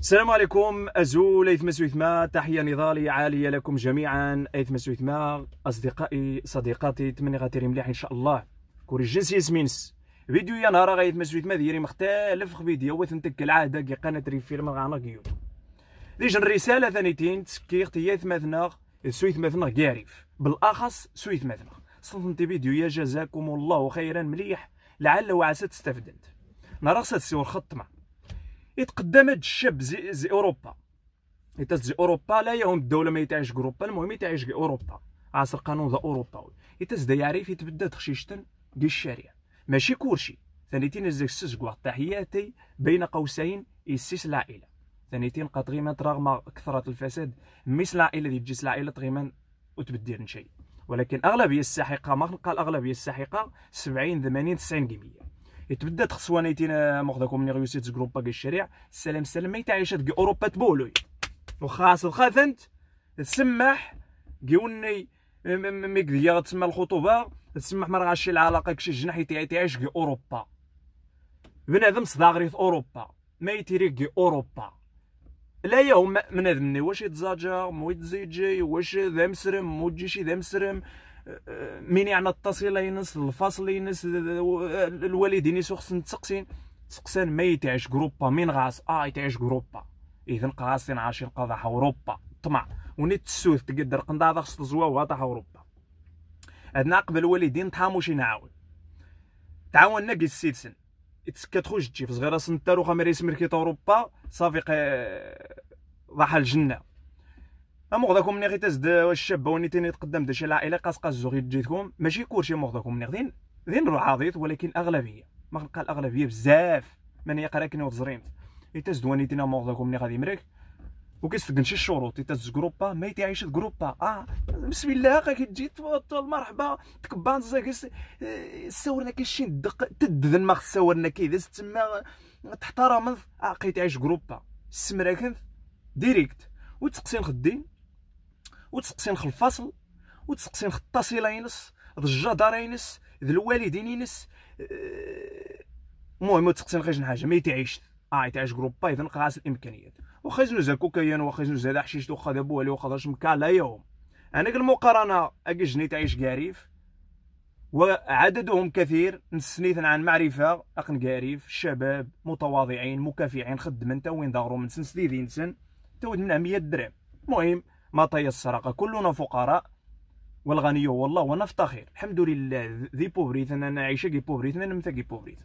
السلام عليكم أزول ايثم سويثما تحية نضالي عالية لكم جميعا ايثم سويثما أصدقائي صديقاتي تمني غاتيري مليح إن شاء الله كوري الجنس اسمينس فيديو يا نهار غايت سويثما ديري مختلف فيديو وثنتك كالعادة كي قناة ريفير غانا كيو ليش الرسالة ثانيتين تسكي اختي ثماثنا سويث مثنا كاريف بالأخص سويث مثنا صنتي فيديو يا جزاكم الله خيرا مليح لعل وعسى تستفدنت خصها تسير خطمه يتقدم هذا الشاب زي, زي اوروبا يتاز زي اوروبا لا يهم الدوله ما يتعيش اوروبا المهم يتعيش اوروبا عصر قانون ذا اوروبا يتاز دا يعرف يتبدا تخشيشتن دي الشارع ماشي كورشي ثانيتين زيك سسكوا تحياتي بين قوسين اسيس العائله ثانيتين قد غيما رغم كثره الفساد ميس العائله دي تجيس العائله غيما وتبدير شيء ولكن اغلبيه الساحقه ما نقال اغلبيه الساحقه 70 80 90% يتبدات تينا مخداكم من غيوسيت جروب كي الشريع السلام السلام ما يتعيشات كي اوروبا تبولوي وخاص الخاثنت تسمح كيوني مي كديا تسمى الخطوبه تسمح ما شي العلاقه كشي جناح يتعيش كي اوروبا بنادم صداغري في اوروبا ما يتيري كي اوروبا لا يوم من هذمني واش يتزاجا مو يتزيجي واش ذا مسرم مو تجيشي ذا مسرم من يعنى التصل ينس الفصل ينس الوالدين يسو خصنا نتسقسين تسقسان ما يتعش جروبا من غاس اه يتعش جروبا اذا قاسين عاشين قضاها اوروبا طمع ونيت السوث تقدر قندا خص تزواو غاطاها اوروبا عندنا قبل الوالدين طحامو شي نعاون تعاوننا كي السيدسن تسكا خوش تجي في صغيرة وخا مريس مركيت اوروبا صافي ضحى الجنه مغضاكم نغي تزد الشاب تيني تقدم داك العائله قاصقاص زوغي جيتكم ماشي كلشي مغضاكم نغدين ذين رعاضيت ولكن اغلبيه ما غنلقى الاغلبيه بزاف من يقراكن وتزريمت يتزد ونيتين مغضاكم غادي مريك وكيسكن شي الشروط يتز جروبا ما يتعيش جروبا اه بسم الله اخا كتجي تفوتو مرحبا تكبان زاك سورنا آه، كيشي دق تدذن ما سورنا كيدز تما تحترم اه كيتعيش جروبا السمرا كنت ديريكت وتقسين خدي وتسقسين نخ الفصل وتسقسين نخ التصيله ينس ذ الجدر ينس ذ الوالدين ينس المهم غير شي حاجه ما يتعيش اه يتعيش جروبا اذا قاعس الامكانيات واخا يزنو زاد كوكايين واخا يزنو زاد حشيش واخا دابو عليه واخا درش مكا لا يوم انا المقارنه اكي جني تعيش كاريف وعددهم كثير نسنيث عن معرفة أقن قاريف شباب متواضعين مكافحين خدمن تا وين دارو من سن سديدين سن تا من 100 درهم المهم ما تيسر كلنا فقراء والغني هو الله ونفتخر الحمد لله ذي بوبريت انا عايشه كي بوبريت انا نمثل كي بوبريت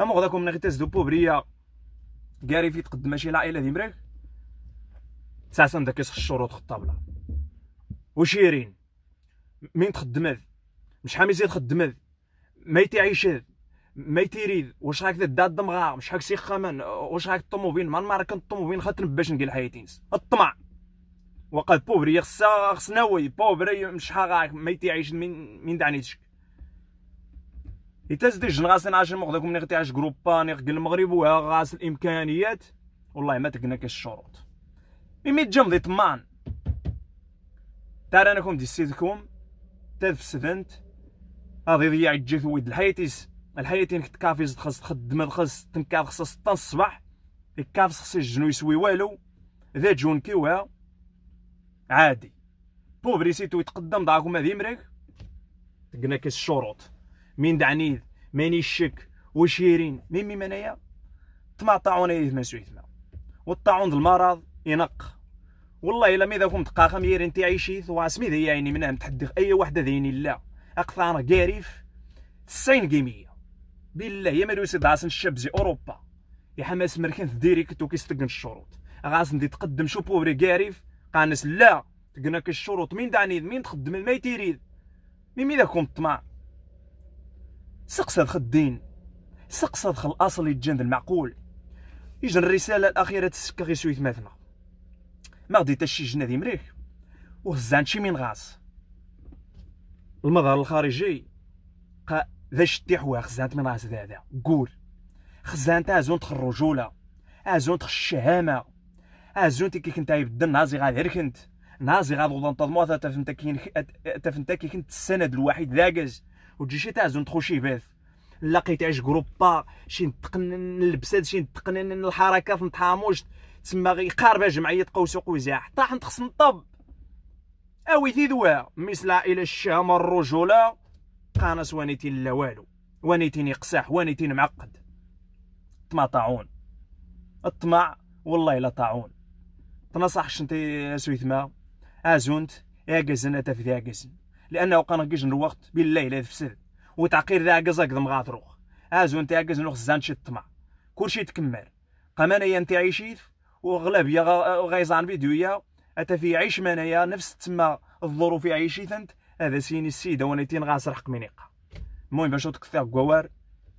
اما غداكم نغتاز دو بوبريه كاري في تقدم ماشي العائله ذي مراك تسعسن داك يسخ الشروط خطابله وشيرين مين تخدم هذ مش حامي زيد خدم هذ ما يتعيش هذ ما يتريد واش راك داد دمغار مش راك سيخ خمان واش راك الطوموبيل ما نمارك الطوموبيل خاطر باش نقل حياتي الطمع وقد بوبري خصها وي بوبري مش حاغا ما يتعيش من من دعنيتش يتاز دي جنراسيون عاش المغرب من غتعيش جروبا نيغ المغرب غاس الامكانيات والله ما تقنا كاش الشروط ميمي جم دي طمان كوم دي سيدكم سفنت هذه ضيع تجي ويد الحياتيس الحياتي انك كافيز خاص تخدم خاص تنكاف خاص 6 الصباح الكاف خص الجنو يسوي والو ذا جون كيوها عادي بوبري سيتو يتقدم داكم هذه تقنا كاس الشروط مين دعنيد ماني الشك وشيرين مين مين انايا تمعطعون يثما سويثما والطاعون المرض ينق والله الا ميداكم دقاقه ميرين تعيشيث واسمي ذي يعني منها متحدث اي وحده ذيني لا اقطعنا قاريف 90 جيمية بالله يا مالوسي داسن الشاب زي اوروبا يا حماس مركن ديريكت وكيستقن الشروط غاس دي تقدم شو بوبري قاريف قانس لا تقناك الشروط مين دانيد مين تخدم الماي تيريد مين كنت الطمع سقصد خد الدين سقصد خل الاصل يتجند المعقول يجن الرساله الاخيره تسكغي سويت مثلا ما غدي تشي شي جنادي مريك وهزان شي من غاس المظهر الخارجي قا ذا شتي حوا خزانت من غاس ذا ذا قول خزانت ازون تخ الرجوله ازون تخ الشهامه ازونتي آه، كي كنت الدن نازي كنت نازي غادوض انتظمو تفنتكين كي كنت السند الوحيد ذاكز وتجي شي زون تخوشي بث لقيت عش جروبا شي نتقن نلبسات شي نتقن الحركات نتحاموش تسمى قاربة جمعيه قوس وقزاح طاح نتخص نطب اوي ذي ذوا مثل الى الشام الرجوله قانص وانيتي لا والو وانيتين يقساح وانيتين معقد طمع طاعون الطمع والله لا طاعون تنصح شنتي ما ازونت اعجزن في اعجزن لانه قنا كيجن الوقت بالليل يفسد وتعقير ذا عجزك ذم غاطروخ ازونت اعجز نوخ زان شي الطمع كلشي تكمل قمانا ينتي عيشيت وغلبيه غيزان اتا في عيش منايا نفس تما الظروف عيشيت انت هذا سيني السيدة وانا تين غاسر حق منيقة المهم باش تكثر قوار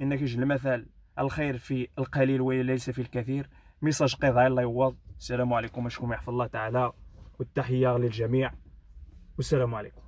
انك يجي المثل الخير في القليل وليس في الكثير ميساج قضاء الله يوض السلام عليكم اشكم يحفظ الله تعالى والتحيه للجميع والسلام عليكم